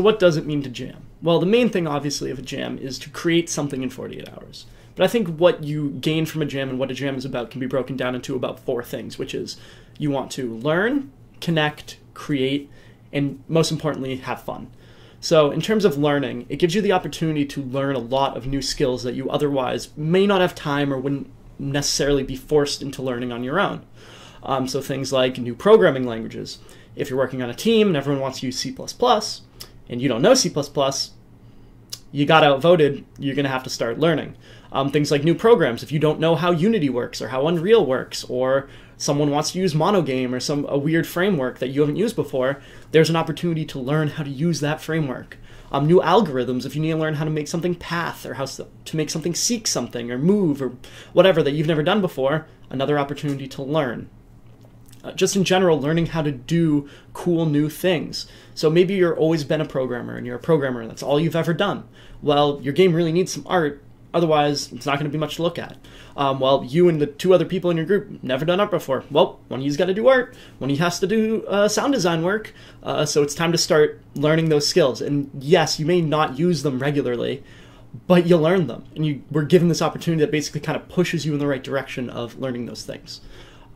So what does it mean to jam? Well, the main thing, obviously, of a jam is to create something in 48 hours. But I think what you gain from a jam and what a jam is about can be broken down into about four things, which is you want to learn, connect, create, and most importantly, have fun. So, in terms of learning, it gives you the opportunity to learn a lot of new skills that you otherwise may not have time or wouldn't necessarily be forced into learning on your own. Um, so, things like new programming languages. If you're working on a team and everyone wants to use C, and you don't know C++, you got outvoted, you're going to have to start learning. Um, things like new programs, if you don't know how Unity works or how Unreal works, or someone wants to use Monogame or some a weird framework that you haven't used before, there's an opportunity to learn how to use that framework. Um, new algorithms, if you need to learn how to make something path or how to make something seek something or move or whatever that you've never done before, another opportunity to learn uh, just in general, learning how to do cool new things. So maybe you're always been a programmer and you're a programmer and that's all you've ever done. Well, your game really needs some art, otherwise it's not going to be much to look at. Um, well, you and the two other people in your group never done art before. Well, one of you's got to do art, one of you has to do uh, sound design work. Uh, so it's time to start learning those skills. And yes, you may not use them regularly, but you learn them, and you were given this opportunity that basically kind of pushes you in the right direction of learning those things.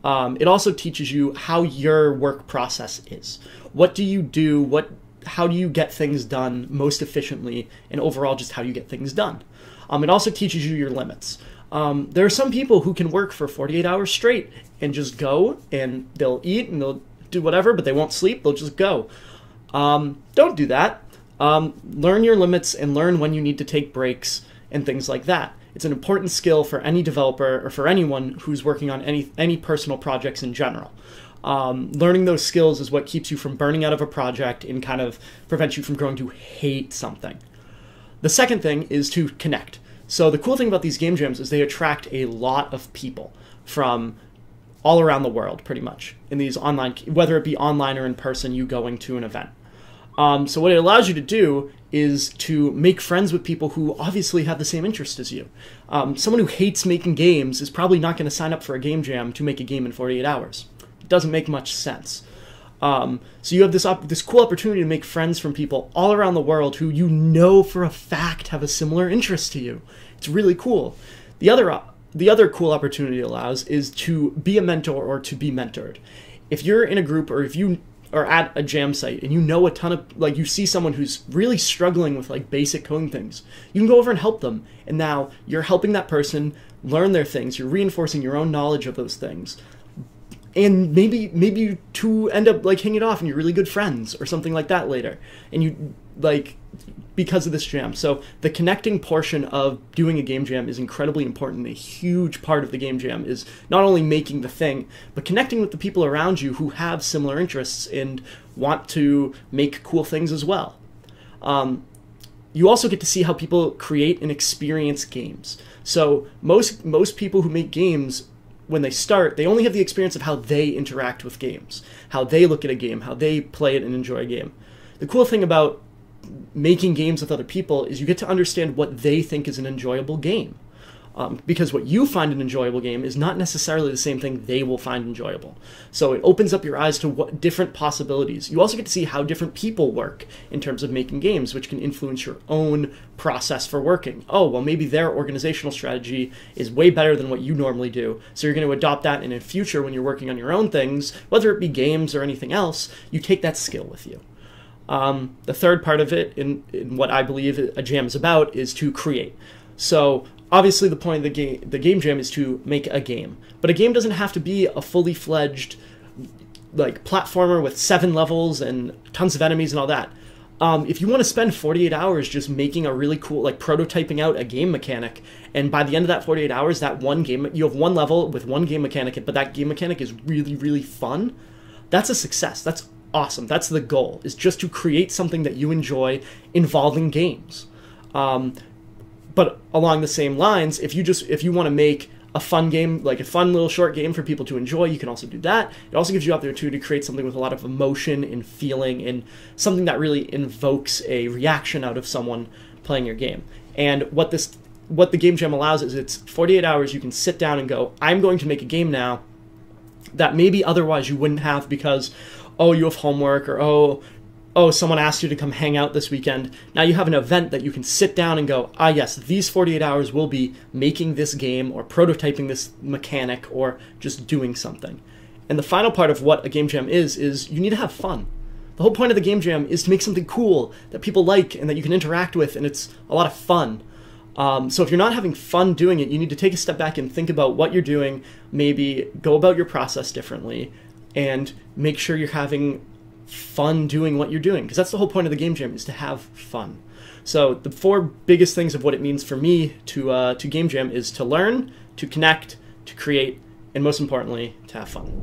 Um, it also teaches you how your work process is. What do you do? What, how do you get things done most efficiently? And overall, just how you get things done. Um, it also teaches you your limits. Um, there are some people who can work for 48 hours straight and just go and they'll eat and they'll do whatever, but they won't sleep. They'll just go. Um, don't do that. Um, learn your limits and learn when you need to take breaks and things like that. It's an important skill for any developer or for anyone who's working on any any personal projects in general. Um, learning those skills is what keeps you from burning out of a project and kind of prevents you from growing to hate something. The second thing is to connect. So the cool thing about these game jams is they attract a lot of people from all around the world, pretty much, in these online, whether it be online or in person, you going to an event. Um, so what it allows you to do is to make friends with people who obviously have the same interest as you. Um, someone who hates making games is probably not going to sign up for a game jam to make a game in 48 hours. It doesn't make much sense. Um, so you have this this cool opportunity to make friends from people all around the world who you know for a fact have a similar interest to you. It's really cool. The other the other cool opportunity it allows is to be a mentor or to be mentored. If you're in a group or if you or at a jam site and you know a ton of like you see someone who's really struggling with like basic coding things you can go over and help them and now you're helping that person learn their things you're reinforcing your own knowledge of those things and maybe maybe you two end up like hanging off and you're really good friends or something like that later and you like because of this jam so the connecting portion of doing a game jam is incredibly important a huge part of the game jam is not only making the thing but connecting with the people around you who have similar interests and want to make cool things as well um, you also get to see how people create and experience games so most most people who make games when they start, they only have the experience of how they interact with games, how they look at a game, how they play it and enjoy a game. The cool thing about making games with other people is you get to understand what they think is an enjoyable game. Um, because what you find an enjoyable game is not necessarily the same thing they will find enjoyable. So it opens up your eyes to what different possibilities. You also get to see how different people work in terms of making games, which can influence your own process for working. Oh, well, maybe their organizational strategy is way better than what you normally do. So you're going to adopt that in the future when you're working on your own things, whether it be games or anything else, you take that skill with you. Um, the third part of it, in, in what I believe a jam is about, is to create. So obviously the point of the game the game jam is to make a game but a game doesn't have to be a fully fledged like platformer with seven levels and tons of enemies and all that um, if you want to spend 48 hours just making a really cool like prototyping out a game mechanic and by the end of that 48 hours that one game you have one level with one game mechanic but that game mechanic is really really fun that's a success that's awesome that's the goal is just to create something that you enjoy involving games um, but along the same lines, if you just if you want to make a fun game, like a fun little short game for people to enjoy. You can also do that. It also gives you out there too to create something with a lot of emotion and feeling and something that really invokes a reaction out of someone playing your game. And what this what the game jam allows is it's 48 hours you can sit down and go, I'm going to make a game now that maybe otherwise you wouldn't have because oh, you have homework or oh, oh, someone asked you to come hang out this weekend. Now you have an event that you can sit down and go, ah, yes, these 48 hours will be making this game or prototyping this mechanic or just doing something. And the final part of what a game jam is, is you need to have fun. The whole point of the game jam is to make something cool that people like and that you can interact with, and it's a lot of fun. Um, so if you're not having fun doing it, you need to take a step back and think about what you're doing, maybe go about your process differently, and make sure you're having fun doing what you're doing because that's the whole point of the game jam is to have fun. So the four biggest things of what it means for me to uh, to game jam is to learn, to connect, to create, and most importantly, to have fun.